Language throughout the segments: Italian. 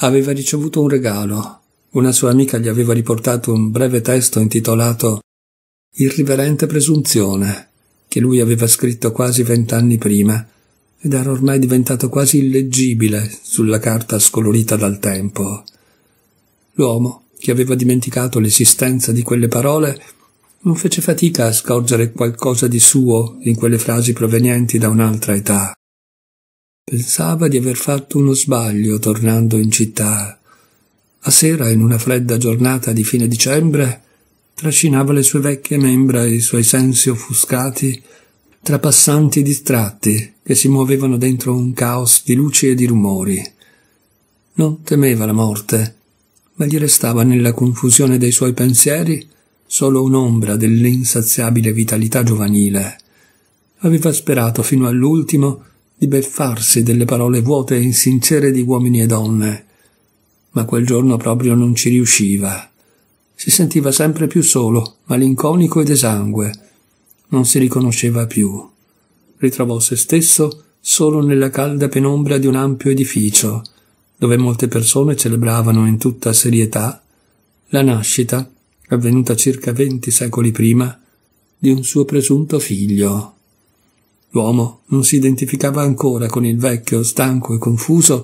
aveva ricevuto un regalo. Una sua amica gli aveva riportato un breve testo intitolato Irriverente presunzione, che lui aveva scritto quasi vent'anni prima ed era ormai diventato quasi illeggibile sulla carta scolorita dal tempo. L'uomo, che aveva dimenticato l'esistenza di quelle parole, non fece fatica a scorgere qualcosa di suo in quelle frasi provenienti da un'altra età. Pensava di aver fatto uno sbaglio tornando in città. A sera, in una fredda giornata di fine dicembre, trascinava le sue vecchie membra e i suoi sensi offuscati tra passanti distratti che si muovevano dentro un caos di luci e di rumori. Non temeva la morte, ma gli restava nella confusione dei suoi pensieri solo un'ombra dell'insaziabile vitalità giovanile. Aveva sperato fino all'ultimo di beffarsi delle parole vuote e insincere di uomini e donne. Ma quel giorno proprio non ci riusciva. Si sentiva sempre più solo, malinconico ed esangue. Non si riconosceva più. Ritrovò se stesso solo nella calda penombra di un ampio edificio, dove molte persone celebravano in tutta serietà la nascita, avvenuta circa venti secoli prima, di un suo presunto figlio. L'uomo non si identificava ancora con il vecchio, stanco e confuso,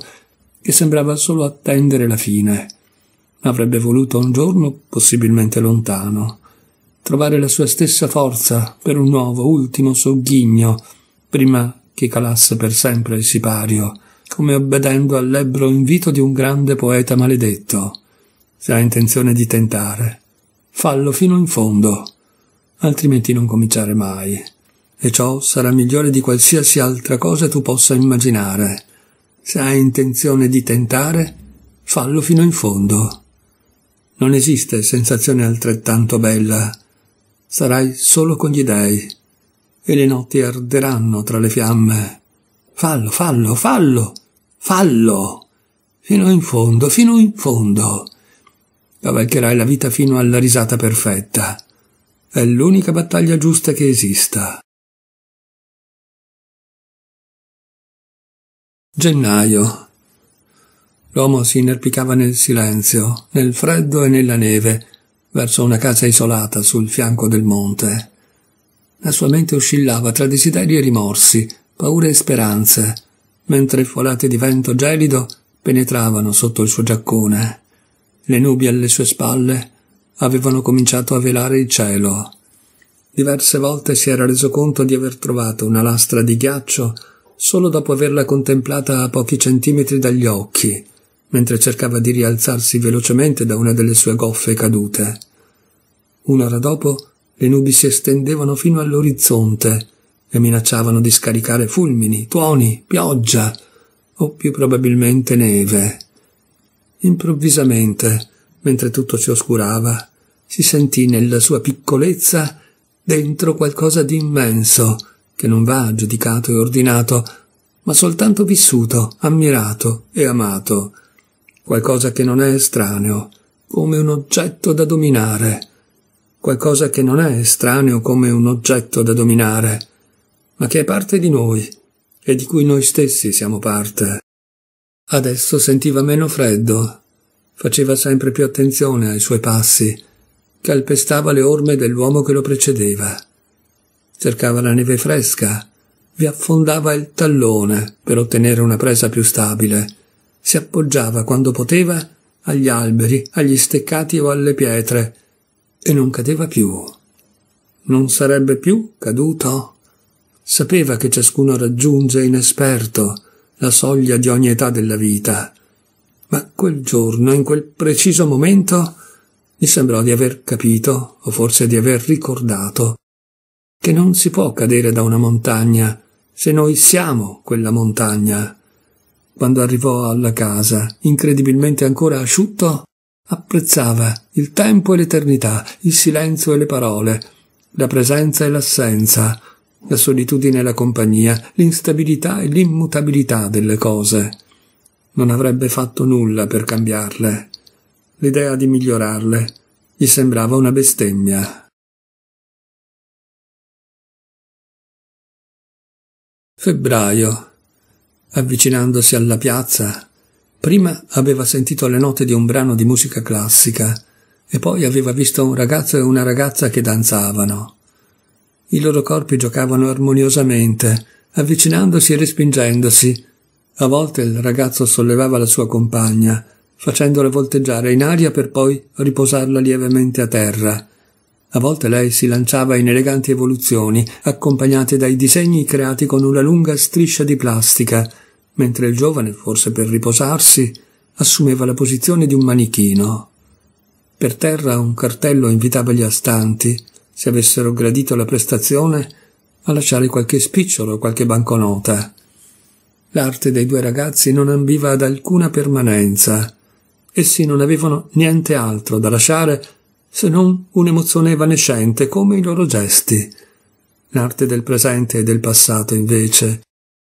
che sembrava solo attendere la fine. Avrebbe voluto un giorno, possibilmente lontano, trovare la sua stessa forza per un nuovo, ultimo sogghigno, prima che calasse per sempre il sipario, come obbedendo all'ebro invito di un grande poeta maledetto. Se ha intenzione di tentare, fallo fino in fondo, altrimenti non cominciare mai e ciò sarà migliore di qualsiasi altra cosa tu possa immaginare. Se hai intenzione di tentare, fallo fino in fondo. Non esiste sensazione altrettanto bella. Sarai solo con gli dei, e le notti arderanno tra le fiamme. Fallo, fallo, fallo, fallo, fino in fondo, fino in fondo. Cavalcherai la vita fino alla risata perfetta. È l'unica battaglia giusta che esista. Gennaio. L'uomo si inerpicava nel silenzio, nel freddo e nella neve, verso una casa isolata sul fianco del monte. La sua mente oscillava tra desideri e rimorsi, paure e speranze, mentre folate di vento gelido penetravano sotto il suo giaccone. Le nubi alle sue spalle avevano cominciato a velare il cielo. Diverse volte si era reso conto di aver trovato una lastra di ghiaccio solo dopo averla contemplata a pochi centimetri dagli occhi, mentre cercava di rialzarsi velocemente da una delle sue goffe cadute. Un'ora dopo le nubi si estendevano fino all'orizzonte e minacciavano di scaricare fulmini, tuoni, pioggia o più probabilmente neve. Improvvisamente, mentre tutto si oscurava, si sentì nella sua piccolezza dentro qualcosa di immenso che non va giudicato e ordinato, ma soltanto vissuto, ammirato e amato, qualcosa che non è estraneo, come un oggetto da dominare, qualcosa che non è estraneo come un oggetto da dominare, ma che è parte di noi e di cui noi stessi siamo parte. Adesso sentiva meno freddo, faceva sempre più attenzione ai suoi passi, calpestava le orme dell'uomo che lo precedeva cercava la neve fresca, vi affondava il tallone per ottenere una presa più stabile, si appoggiava quando poteva agli alberi, agli steccati o alle pietre, e non cadeva più. Non sarebbe più caduto? Sapeva che ciascuno raggiunge inesperto la soglia di ogni età della vita, ma quel giorno, in quel preciso momento, mi sembrò di aver capito, o forse di aver ricordato, che non si può cadere da una montagna se noi siamo quella montagna. Quando arrivò alla casa, incredibilmente ancora asciutto, apprezzava il tempo e l'eternità, il silenzio e le parole, la presenza e l'assenza, la solitudine e la compagnia, l'instabilità e l'immutabilità delle cose. Non avrebbe fatto nulla per cambiarle. L'idea di migliorarle gli sembrava una bestemmia. Febbraio. Avvicinandosi alla piazza, prima aveva sentito le note di un brano di musica classica e poi aveva visto un ragazzo e una ragazza che danzavano. I loro corpi giocavano armoniosamente, avvicinandosi e respingendosi. A volte il ragazzo sollevava la sua compagna, facendola volteggiare in aria per poi riposarla lievemente a terra a volte lei si lanciava in eleganti evoluzioni, accompagnate dai disegni creati con una lunga striscia di plastica, mentre il giovane, forse per riposarsi, assumeva la posizione di un manichino. Per terra un cartello invitava gli astanti, se avessero gradito la prestazione, a lasciare qualche spicciolo o qualche banconota. L'arte dei due ragazzi non ambiva ad alcuna permanenza. Essi non avevano niente altro da lasciare se non un'emozione evanescente come i loro gesti. L'arte del presente e del passato, invece,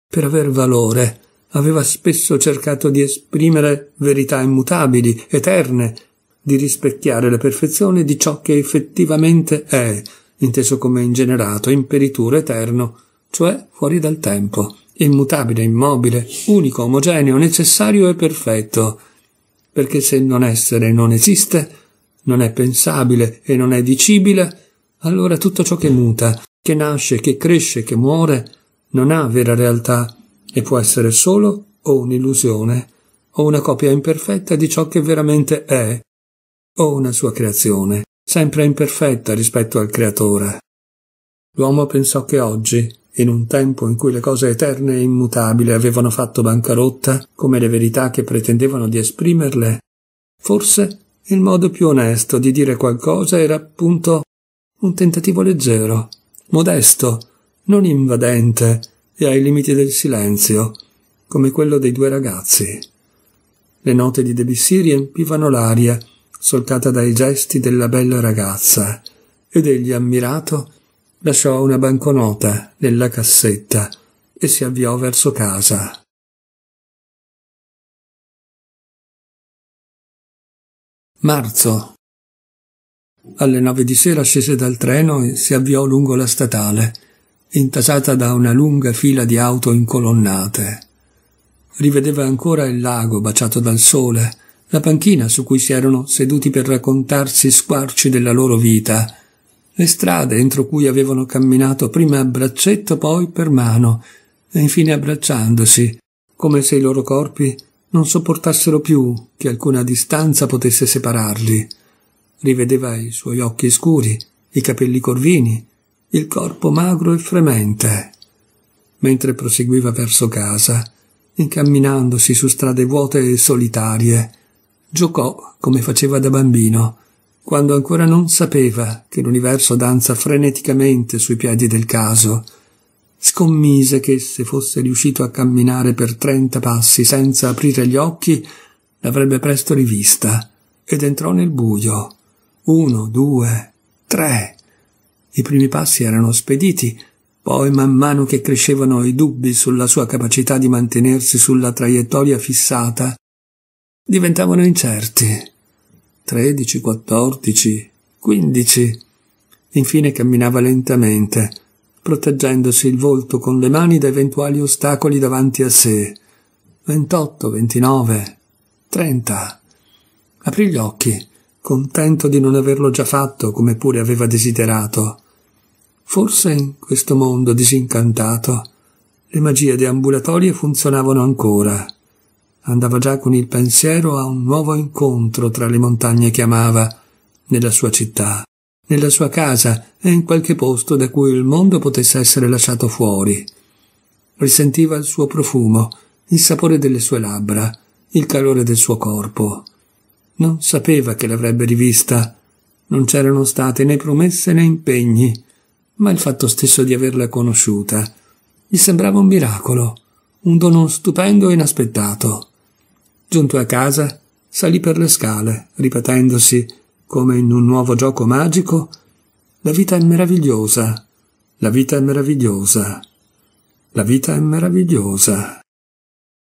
per aver valore, aveva spesso cercato di esprimere verità immutabili, eterne, di rispecchiare la perfezione di ciò che effettivamente è, inteso come ingenerato, imperituro, eterno, cioè fuori dal tempo, immutabile, immobile, unico, omogeneo, necessario e perfetto. Perché se non essere non esiste, non è pensabile e non è dicibile, allora tutto ciò che muta, che nasce, che cresce, che muore, non ha vera realtà e può essere solo o un'illusione, o una copia imperfetta di ciò che veramente è, o una sua creazione, sempre imperfetta rispetto al creatore. L'uomo pensò che oggi, in un tempo in cui le cose eterne e immutabili avevano fatto bancarotta, come le verità che pretendevano di esprimerle, forse il modo più onesto di dire qualcosa era appunto un tentativo leggero, modesto, non invadente e ai limiti del silenzio, come quello dei due ragazzi. Le note di Debussy riempivano l'aria, solcata dai gesti della bella ragazza, ed egli ammirato lasciò una banconota nella cassetta e si avviò verso casa. Marzo. Alle nove di sera scese dal treno e si avviò lungo la statale, intasata da una lunga fila di auto incolonnate. Rivedeva ancora il lago baciato dal sole, la panchina su cui si erano seduti per raccontarsi squarci della loro vita, le strade entro cui avevano camminato prima a braccetto, poi per mano, e infine abbracciandosi, come se i loro corpi non sopportassero più che alcuna distanza potesse separarli. Rivedeva i suoi occhi scuri, i capelli corvini, il corpo magro e fremente. Mentre proseguiva verso casa, incamminandosi su strade vuote e solitarie, giocò come faceva da bambino, quando ancora non sapeva che l'universo danza freneticamente sui piedi del caso, scommise che se fosse riuscito a camminare per trenta passi senza aprire gli occhi, l'avrebbe presto rivista, ed entrò nel buio. Uno, due, tre. I primi passi erano spediti, poi man mano che crescevano i dubbi sulla sua capacità di mantenersi sulla traiettoria fissata, diventavano incerti. Tredici, quattordici, quindici. Infine camminava lentamente, proteggendosi il volto con le mani da eventuali ostacoli davanti a sé. 28, 29, 30. Aprì gli occhi, contento di non averlo già fatto come pure aveva desiderato. Forse in questo mondo disincantato le magie deambulatorie funzionavano ancora. Andava già con il pensiero a un nuovo incontro tra le montagne che amava nella sua città nella sua casa e in qualche posto da cui il mondo potesse essere lasciato fuori. Risentiva il suo profumo, il sapore delle sue labbra, il calore del suo corpo. Non sapeva che l'avrebbe rivista. Non c'erano state né promesse né impegni, ma il fatto stesso di averla conosciuta gli sembrava un miracolo, un dono stupendo e inaspettato. Giunto a casa, salì per le scale, ripetendosi come in un nuovo gioco magico, la vita è meravigliosa, la vita è meravigliosa, la vita è meravigliosa.